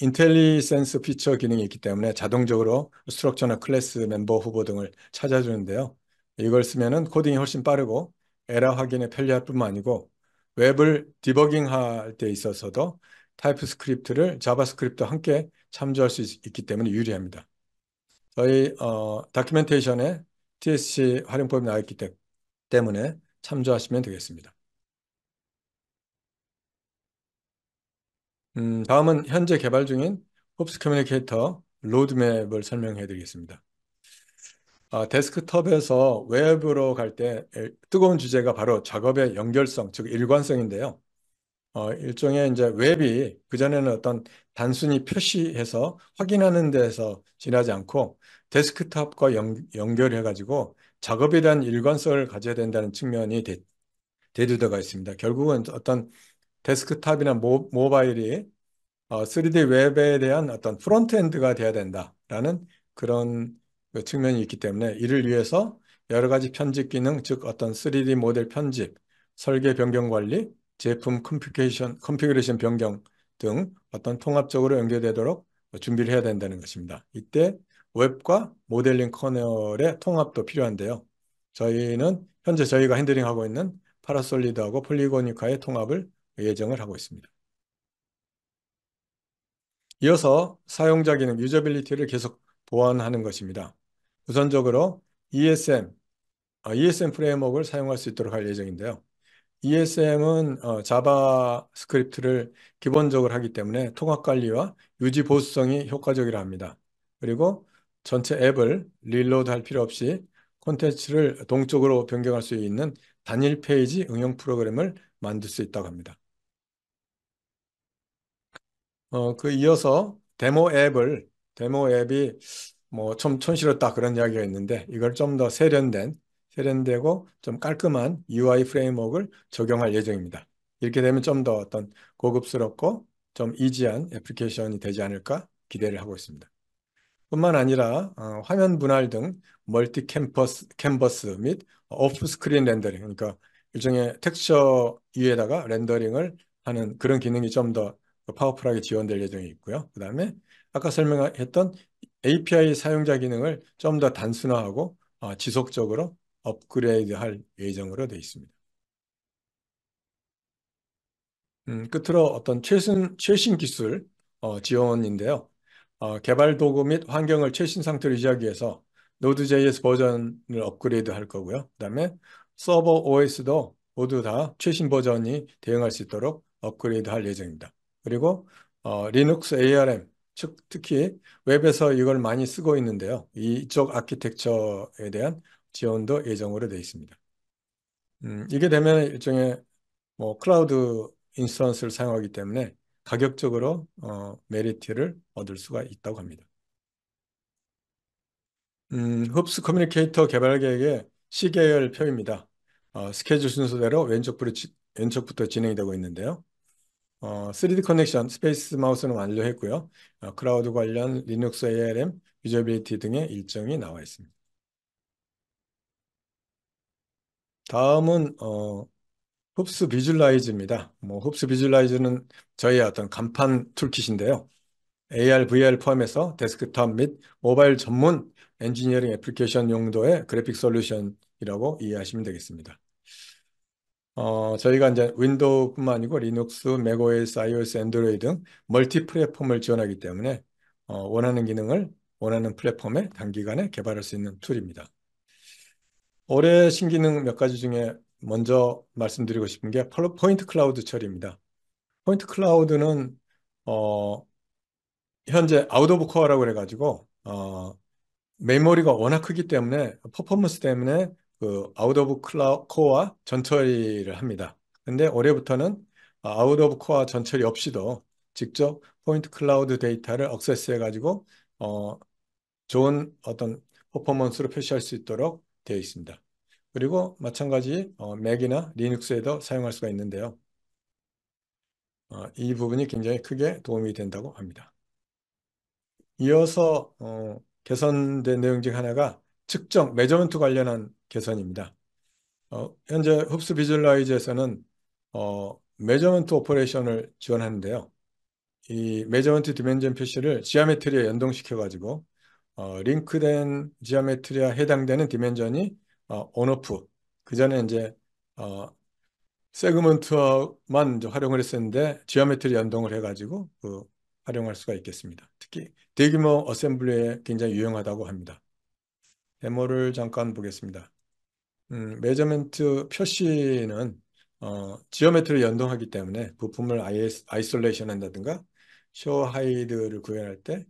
인텔리센스 피처 기능이 있기 때문에 자동적으로 스트럭처나 클래스 멤버 후보 등을 찾아주는데요. 이걸 쓰면 코딩이 훨씬 빠르고 에러 확인에 편리할 뿐만 아니고 웹을 디버깅할 때 있어서도 타이프스크립트를 자바스크립트와 함께 참조할 수 있, 기 때문에 유리합니다. 저희 어, 다큐멘테이션에 TSC 활용법이 나와 있기 때, 때문에 참조하시면 되겠습니다. 음, 다음은 현재 개발 중인 홉스 커뮤니케이터 로드맵을 설명해 드리겠습니다. 아, 어, 데스크탑에서 웹으로 갈 때 뜨거운 주제가 바로 작업의 연결성, 즉 일관성인데요. 어, 일종의 이제 웹이 그전에는 어떤 단순히 표시해서 확인하는 데서 지나지 않고 데스크탑과 연, 결해가지고 작업에 대한 일관성을 가져야 된다는 측면이 대, 대두되가 있습니다. 결국은 어떤 데스크탑이나 모, 모바일이 어, 3D 웹에 대한 어떤 프론트엔드가 돼야 된다라는 그런 그 측면이 있기 때문에 이를 위해서 여러 가지 편집 기능, 즉 어떤 3D 모델 편집, 설계 변경 관리, 제품 컴퓨레이션, 컴피그레이션 변경 등 어떤 통합적으로 연결되도록 준비를 해야 된다는 것입니다. 이때 웹과 모델링 커널의 통합도 필요한데요. 저희는 현재 저희가 핸들링하고 있는 파라솔리드하고 폴리고니카의 통합을 예정을 하고 있습니다. 이어서 사용자 기능, 유저빌리티를 계속 보완하는 것입니다. 우선적으로 ESM, 어, ESM 프레임워크를 사용할 수 있도록 할 예정인데요. ESM은 어, 자바 스크립트를 기본적으로 하기 때문에 통합 관리와 유지 보수성이 효과적이라 합니다. 그리고 전체 앱을 릴로드 할 필요 없이 콘텐츠를 동적으로 변경할 수 있는 단일 페이지 응용 프로그램을 만들 수 있다고 합니다. 어, 그 이어서 데모 앱을 데모 앱이 뭐좀 촌스럽다 그런 이야기가 있는데 이걸 좀 더 세련된 세련되고 좀 깔끔한 UI 프레임워크를 적용할 예정입니다. 이렇게 되면 좀 더 어떤 고급스럽고 좀 이지한 애플리케이션이 되지 않을까 기대를 하고 있습니다. 뿐만 아니라 어, 화면 분할 등 멀티 캠퍼스, 캔버스 및 오프 스크린 렌더링 그러니까 일종의 텍스처 위에다가 렌더링을 하는 그런 기능이 좀 더 파워풀하게 지원될 예정이 있고요. 그 다음에 아까 설명했던 API 사용자 기능을 좀 더 단순화하고 어, 지속적으로 업그레이드할 예정으로 되어 있습니다. 음, 끝으로 어떤 최신, 최신 기술 어, 지원인데요. 어, 개발 도구 및 환경을 최신 상태로 유지하기 위해서 노드.js 버전을 업그레이드 할 거고요. 그 다음에 서버 OS도 모두 다 최신 버전이 대응할 수 있도록 업그레이드 할 예정입니다. 그리고 어, 리눅스 ARM 즉 특히 웹에서 이걸 많이 쓰고 있는데요. 이쪽 아키텍처에 대한 지원도 예정으로 되어 있습니다. 음, 이게 되면 일종의 뭐 클라우드 인스턴스를 사용하기 때문에 가격적으로 어, 메리트를 얻을 수가 있다고 합니다. 음, 흡스 커뮤니케이터 개발 계획의 시계열 표입니다. 어, 스케줄 순서대로 왼쪽부터, 왼쪽부터 진행이 되고 있는데요. 어, 3D 커넥션, 스페이스 마우스는 완료했고요. 어, 크라우드 관련 리눅스 ARM, 유저빌리티 등의 일정이 나와 있습니다. 다음은 어, 흡수비주얼라이즈입니다뭐흡수비주얼라이즈는 저희의 어떤 간판 툴킷인데요. AR, VR 포함해서 데스크탑 및 모바일 전문 엔지니어링 애플리케이션 용도의 그래픽 솔루션이라고 이해하시면 되겠습니다. 어, 저희가 이제 윈도우뿐만 아니고 리눅스, 맥OS, iOS, 안드로이드 등 멀티 플랫폼을 지원하기 때문에 어, 원하는 기능을 원하는 플랫폼에 단기간에 개발할 수 있는 툴입니다. 올해 신기능 몇 가지 중에 먼저 말씀드리고 싶은 게 포인트 클라우드 처리입니다. 포인트 클라우드는 어, 현재 아웃 오브 코어라고 해가지고 어, 메모리가 워낙 크기 때문에 퍼포먼스 때문에 그 아웃 오브 클라, 코어 전처리를 합니다. 근데 올해부터는 아웃 오브 코어 전처리 없이도 직접 포인트 클라우드 데이터를 억세스해 가지고 어, 좋은 어떤 퍼포먼스로 표시할 수 있도록 되어 있습니다. 그리고 마찬가지 어, 맥이나 리눅스에도 사용할 수가 있는데요. 어, 이 부분이 굉장히 크게 도움이 된다고 합니다. 이어서 어, 개선된 내용 중 하나가 측정, 매저먼트 관련한 개선입니다. 어, 현재 흡수 비주얼라이즈에서는 어, 메저먼트 오퍼레이션을 지원하는데요. 이 메저먼트 디멘전 표시를 지하메트리에 연동시켜 가지고 어, 링크된 지하메트리에 해당되는 디멘전이 온오프 그 전에 이제 어, 세그먼트만 활용을 했었는데 지하메트리 연동을 해가지고 그 활용할 수가 있겠습니다. 특히 대규모 어셈블리에 굉장히 유용하다고 합니다. 데모를 잠깐 보겠습니다. 음, 메저먼트 표시는 어, 지오메트를 연동하기 때문에 부품을 아이솔레이션 한다든가 쇼 하이드를 구현할 때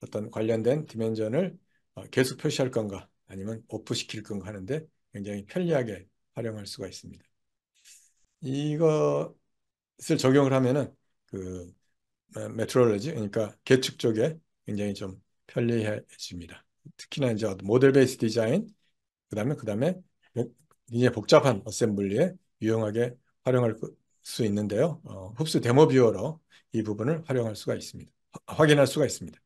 어떤 관련된 디멘전을 어, 계속 표시할 건가 아니면 오프시킬 건가 하는데 굉장히 편리하게 활용할 수가 있습니다. 이것을 적용을 하면은 그 메트롤로지 그러니까 계측 쪽에 굉장히 좀 편리해집니다. 특히나 이제 모델 베이스 디자인 그다음에 그다음에 굉장히 복잡한 어셈블리에 유용하게 활용할 그, 수 있는데요. 어, 흡수 데모 뷰어로 이 부분을 활용할 수가 있습니다. 확인할 수가 있습니다.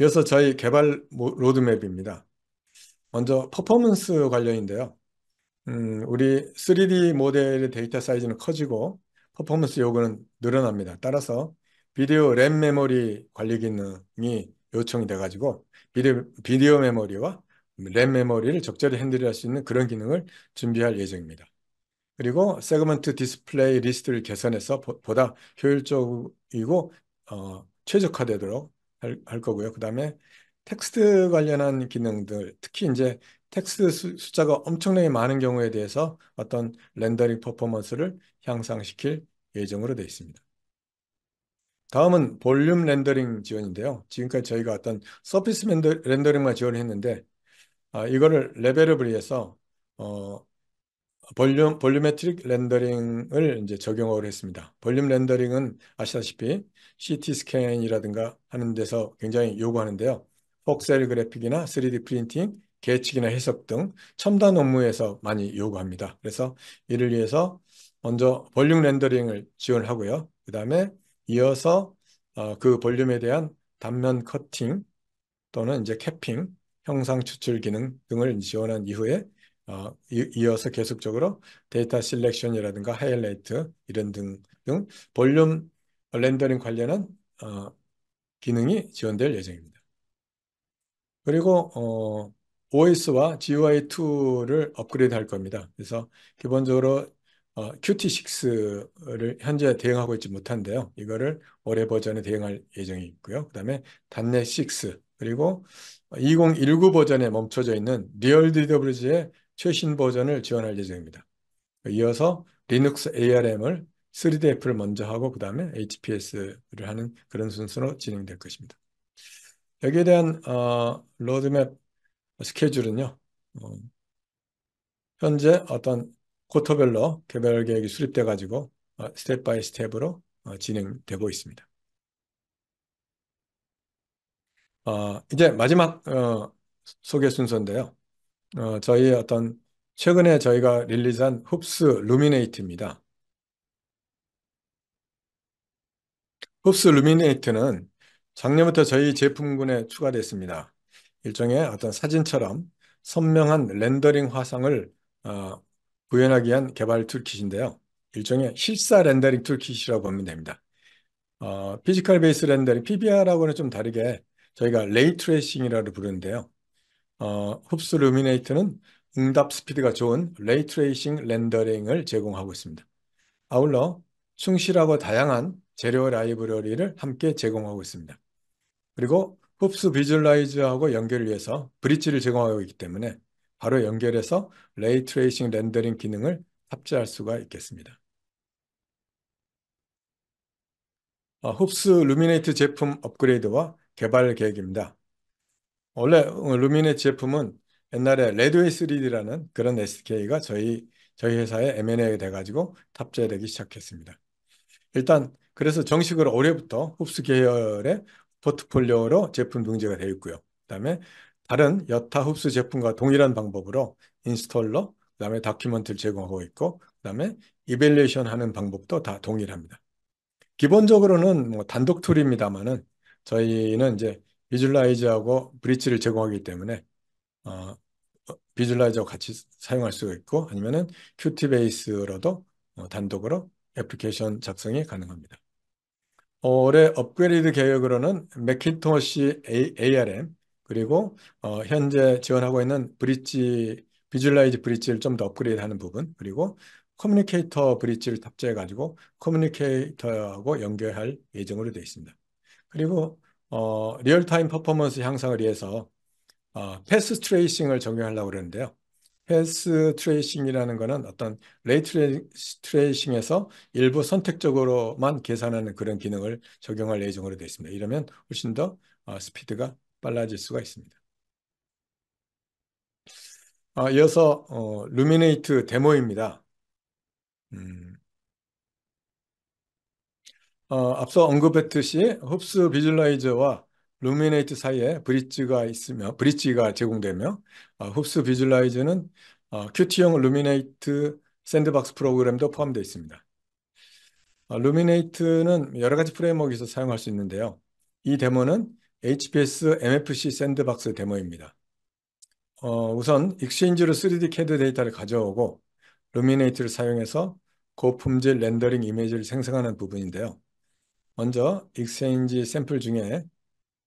이어서 저희 개발 로드맵입니다. 먼저 퍼포먼스 관련인데요. 음, 우리 3D 모델의 데이터 사이즈는 커지고 퍼포먼스 요구는 늘어납니다. 따라서 비디오 램 메모리 관리 기능이 요청이 돼가지고 비디오, 비디오 메모리와 램 메모리를 적절히 핸들할 수 있는 그런 기능을 준비할 예정입니다. 그리고 세그먼트 디스플레이 리스트를 개선해서 보, 다 효율적이고 어, 최적화되도록 할, 할 거고요. 그 다음에 텍스트 관련한 기능들, 특히 이제 텍스트 수, 숫자가 엄청나게 많은 경우에 대해서 어떤 렌더링 퍼포먼스를 향상시킬 예정으로 되어 있습니다. 다음은 볼륨 렌더링 지원인데요. 지금까지 저희가 어떤 서피스 렌더링만 지원했는데 아, 이거를 레벨업을 위해서 어, 볼륨, 볼륨메트릭 렌더링을 이제 적용을 했습니다. 볼륨 렌더링은 아시다시피 CT 스캔이라든가 하는 데서 굉장히 요구하는데요. 폭셀 그래픽이나 3D 프린팅, 계측이나 해석 등 첨단 업무에서 많이 요구합니다. 그래서 이를 위해서 먼저 볼륨 렌더링을 지원하고요. 그 다음에 이어서 어, 그 볼륨에 대한 단면 커팅 또는 이제 캐핑 형상 추출 기능 등을 지원한 이후에 어, 이어서 계속적으로 데이터 실렉션이라든가 하이라이트 이런 등, 등 볼륨 렌더링 관련한 어, 기능이 지원될 예정입니다. 그리고 어, OS와 GUI2를 업그레이드 할 겁니다. 그래서 기본적으로 어, Qt6를 현재 대응하고 있지 못한데요. 이거를 올해 버전에 대응할 예정이 있고요. 그 다음에 단넷 6 그리고 2019 버전에 멈춰져 있는 리얼 DWG의 최신 버전을 지원할 예정입니다. 이어서 리눅스 ARM을 3DF를 먼저 하고 그 다음에 HPS를 하는 그런 순서로 진행될 것입니다. 여기에 대한 어, 로드맵 스케줄은요. 어, 현재 어떤 쿼터별로 개별 계획이 수립돼 가지고 어, 스텝 바이 스텝으로 어, 진행되고 있습니다. 어, 이제 마지막 어, 소개 순서인데요. 어, 저희 어떤 최근에 저희가 릴리즈한 흡스 루미네이트입니다. 흡스 루미네이트는 작년부터 저희 제품군에 추가됐습니다. 일종의 어떤 사진처럼 선명한 렌더링 화상을 어, 구현하기 위한 개발 툴킷인데요. 일종의 실사 렌더링 툴킷이라고 보면 됩니다. 어, 피지컬 베이스 렌더링, PBR하고는 좀 다르게 저희가 레이트레이싱이라고 부르는데요. 어, 흡수 루미네이트는 응답 스피드가 좋은 레이트레이싱 렌더링을 제공하고 있습니다. 아울러 충실하고 다양한 재료 라이브러리를 함께 제공하고 있습니다. 그리고 흡수 비주얼라이즈하고 연결을 위해서 브릿지를 제공하고 있기 때문에 바로 연결해서 레이트레이싱 렌더링 기능을 탑재할 수가 있겠습니다. 어, 흡수 루미네이트 제품 업그레이드와 개발 계획입니다. 원래 루미넷 제품은 옛날에 레드웨이 3D라는 그런 SDK가 저희 저희 회사의 M&A가 돼가지고 탑재되기 시작했습니다. 일단 그래서 정식으로 올해부터 홉스 계열의 포트폴리오로 제품 등재가 되어 있고요. 그다음에 다른 여타 홉스 제품과 동일한 방법으로 인스톨러, 그다음에 다큐먼트를 제공하고 있고 그다음에 이벨레이션 하는 방법도 다 동일합니다. 기본적으로는 뭐 단독 툴입니다만은 저희는 이제 비주얼라이즈하고 브릿지를 제공하기 때문에 어, 비주얼라이즈하고 같이 사용할 수가 있고 아니면은 Qt 베이스로도 어, 단독으로 애플리케이션 작성이 가능합니다. 올해 업그레이드 계획으로는 매키토시 ARM 그리고 어, 현재 지원하고 있는 브릿지 비주얼라이즈 브릿지를 좀 더 업그레이드하는 부분 그리고 커뮤니케이터 브릿지를 탑재해 가지고 커뮤니케이터하고 연결할 예정으로 되어 있습니다. 그리고 어, 리얼타임 퍼포먼스 향상을 위해서 어, 패스 트레이싱을 적용하려고 그러는데요. 패스 트레이싱이라는 것은 어떤 레이트 트레이싱에서 일부 선택적으로만 계산하는 그런 기능을 적용할 예정으로 되어 있습니다. 이러면 훨씬 더 어, 스피드가 빨라질 수가 있습니다. 어, 이어서 어, 루미네이트 데모입니다. 음, 어, 앞서 언급했듯이 흡수 비줄라이저와 루미네이트 사이에 브릿지가 있으며 브릿지가 제공되며 어, 홉스 비줄라이저는 어, QT형 루미네이트 샌드박스 프로그램도 포함되어 있습니다. 어, 루미네이트는 여러 가지 프레임워크에서 사용할 수 있는데요. 이 데모는 HPS MFC 샌드박스 데모입니다. 어, 우선 익스체인지로 3D CAD 데이터를 가져오고 루미네이트를 사용해서 고품질 렌더링 이미지를 생성하는 부분인데요. 먼저 익스체인지 샘플 중에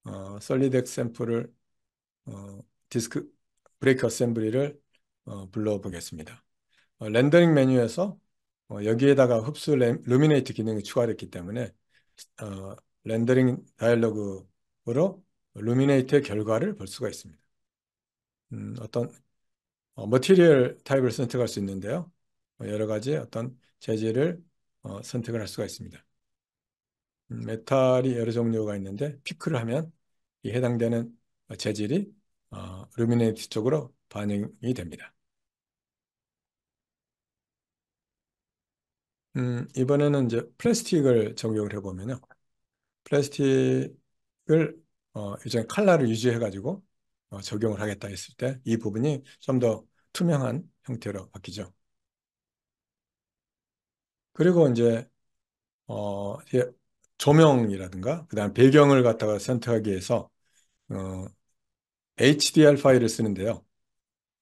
어, 솔리덱 샘플을 어, 디스크 브레이크 어셈블리를 어, 불러보겠습니다. 어, 렌더링 메뉴에서 어, 여기에다가 흡수 램, 루미네이트 기능이 추가됐기 때문에 어, 렌더링 다이얼로그로 루미네이트의 결과를 볼 수가 있습니다. 음, 어떤 어, 머티리얼 타입을 선택할 수 있는데요. 어, 여러 가지 어떤 재질을 어, 선택을 할 수가 있습니다. 음, 메탈이 여러 종류가 있는데 피크를 하면 이 해당되는 재질이 어, 루미네이트 쪽으로 반영이 됩니다. 음, 이번에는 이제 플라스틱을 적용을 해보면요. 플라스틱을 어, 일종의 칼라를 유지해가지고 어, 적용을 하겠다 했을 때 이 부분이 좀 더 투명한 형태로 바뀌죠. 그리고 이제 어, 조명이라든가 그다음 배경을 갖다가 선택하기 위해서 어, HDR 파일을 쓰는데요.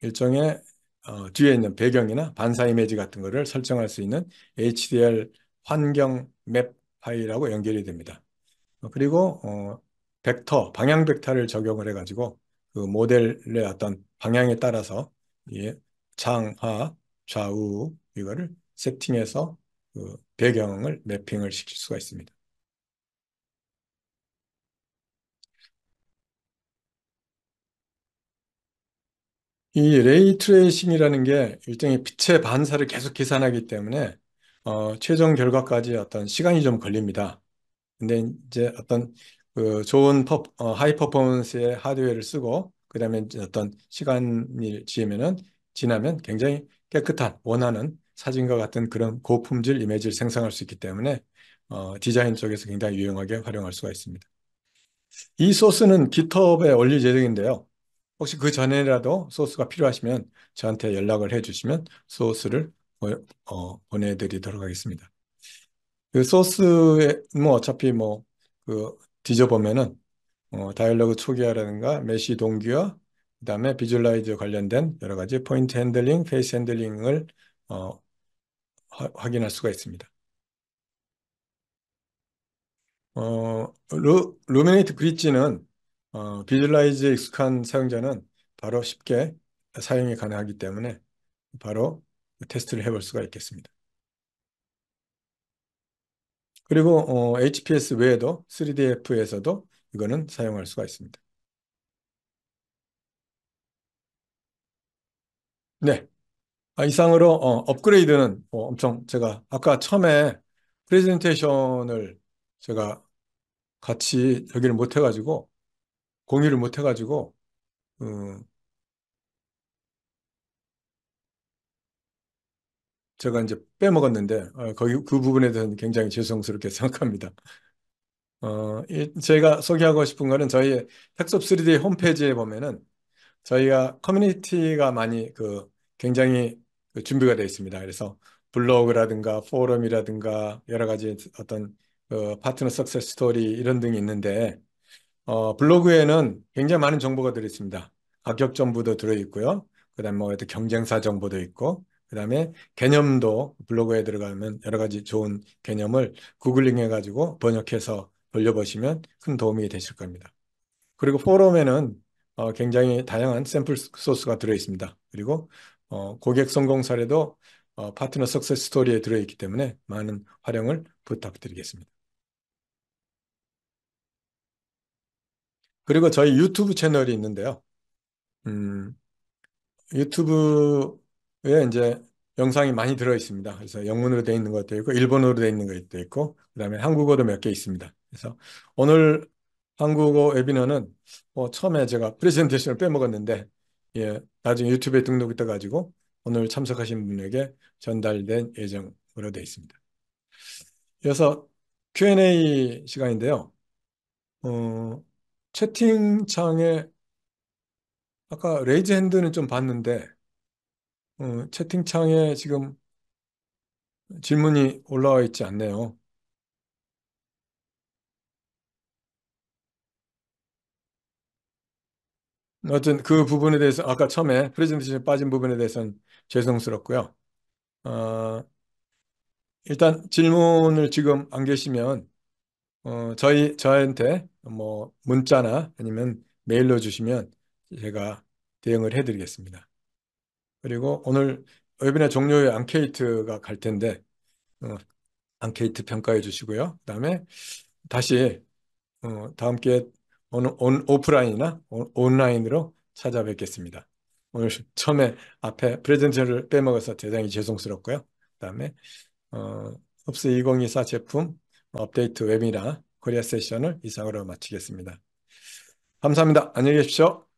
일종의 어, 뒤에 있는 배경이나 반사 이미지 같은 것을 설정할 수 있는 HDR 환경 맵 파일하고 연결이 됩니다. 어, 그리고 어, 벡터, 방향 벡터를 적용을 해가지고 그 모델의 어떤 방향에 따라서 예, 장하 좌우 이거를 세팅해서 그 배경을 맵핑을 시킬 수가 있습니다. 이 레이 트레이싱이라는 게 일종의 빛의 반사를 계속 계산하기 때문에 어, 최종 결과까지 어떤 시간이 좀 걸립니다. 근데 이제 어떤 그 좋은 퍼, 어, 하이 퍼포먼스의 하드웨어를 쓰고 그다음에 어떤 시간이 지으면은 지나면 굉장히 깨끗한 원하는 사진과 같은 그런 고품질 이미지를 생성할 수 있기 때문에 어, 디자인 쪽에서 굉장히 유용하게 활용할 수가 있습니다. 이 소스는 GitHub에 올릴 예정인데요. 혹시 그 전에라도 소스가 필요하시면 저한테 연락을 해주시면 소스를 어, 보내드리도록 하겠습니다. 그 소스에 뭐 어차피 뭐그 뒤져보면은 어, 다이얼로그 초기화라든가 메시 동기화 그 다음에 비주얼라이즈 관련된 여러 가지 포인트 핸들링, 페이스 핸들링을 어, 하, 확인할 수가 있습니다. 어, 루, 루미네이트 브릿지는 어, 비즈라이즈에 익숙한 사용자는 바로 쉽게 사용이 가능하기 때문에 바로 테스트를 해볼 수가 있겠습니다. 그리고 어, HPS 외에도 3DF에서도 이거는 사용할 수가 있습니다. 네. 아, 이상으로 어, 업그레이드는 어, 엄청 제가 아까 처음에 프레젠테이션을 제가 같이 여기를 못해가지고 공유를 못 해가지고 어, 제가 이제 빼먹었는데 어, 거기 그 부분에 대해서는 굉장히 죄송스럽게 생각합니다. 어, 이, 제가 소개하고 싶은 거는 저희 텍섭 3D 홈페이지에 보면은 저희가 커뮤니티가 많이 그 굉장히 그 준비가 되어 있습니다. 그래서 블로그라든가 포럼이라든가 여러 가지 어떤 그 파트너 석세스 스토리 이런 등이 있는데 어, 블로그에는 굉장히 많은 정보가 들어있습니다. 가격 정보도 들어있고요. 그 다음에 뭐 경쟁사 정보도 있고, 그 다음에 개념도 블로그에 들어가면 여러 가지 좋은 개념을 구글링 해가지고 번역해서 돌려보시면 큰 도움이 되실 겁니다. 그리고 포럼에는 어, 굉장히 다양한 샘플 소스가 들어있습니다. 그리고 어, 고객 성공 사례도 어, 파트너 석세스 스토리에 들어있기 때문에 많은 활용을 부탁드리겠습니다. 그리고 저희 유튜브 채널이 있는데요. 음, 유튜브에 이제 영상이 많이 들어 있습니다. 그래서 영문으로 되어 있는 것도 있고, 일본어로 되어 있는 것도 있고, 그 다음에 한국어도 몇 개 있습니다. 그래서 오늘 한국어 웨비너는 뭐 처음에 제가 프레젠테이션을 빼먹었는데, 예, 나중에 유튜브에 등록이 돼가지고 오늘 참석하신 분에게 전달된 예정으로 되어 있습니다. 그래서 Q&A 시간인데요. 어, 채팅창에 아까 레이즈 핸드는 좀 봤는데 어, 채팅창에 지금 질문이 올라와 있지 않네요. 어쨌든 그 부분에 대해서 아까 처음에 프레젠테이션 에 빠진 부분에 대해서는 죄송스럽고요. 어, 일단 질문을 지금 안 계시면 어, 저희 저한테 뭐 문자나 아니면 메일로 주시면 제가 대응을 해드리겠습니다. 그리고 오늘 웨비나 종료에 앙케이트가 갈 텐데 어, 앙케이트 평가해 주시고요. 그다음에 다시 어, 다음 기회에 온, 온, 오프라인이나 온, 온라인으로 찾아뵙겠습니다. 오늘 처음에 앞에 프레젠테이션을 빼먹어서 대단히 죄송스럽고요. 그다음에 어, 흡스 2024 제품 업데이트 웹이나 코리아 세션을 이상으로 마치겠습니다. 감사합니다. 안녕히 계십시오.